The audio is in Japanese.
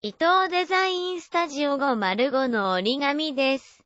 伊藤デザインスタジオ505の折り紙です。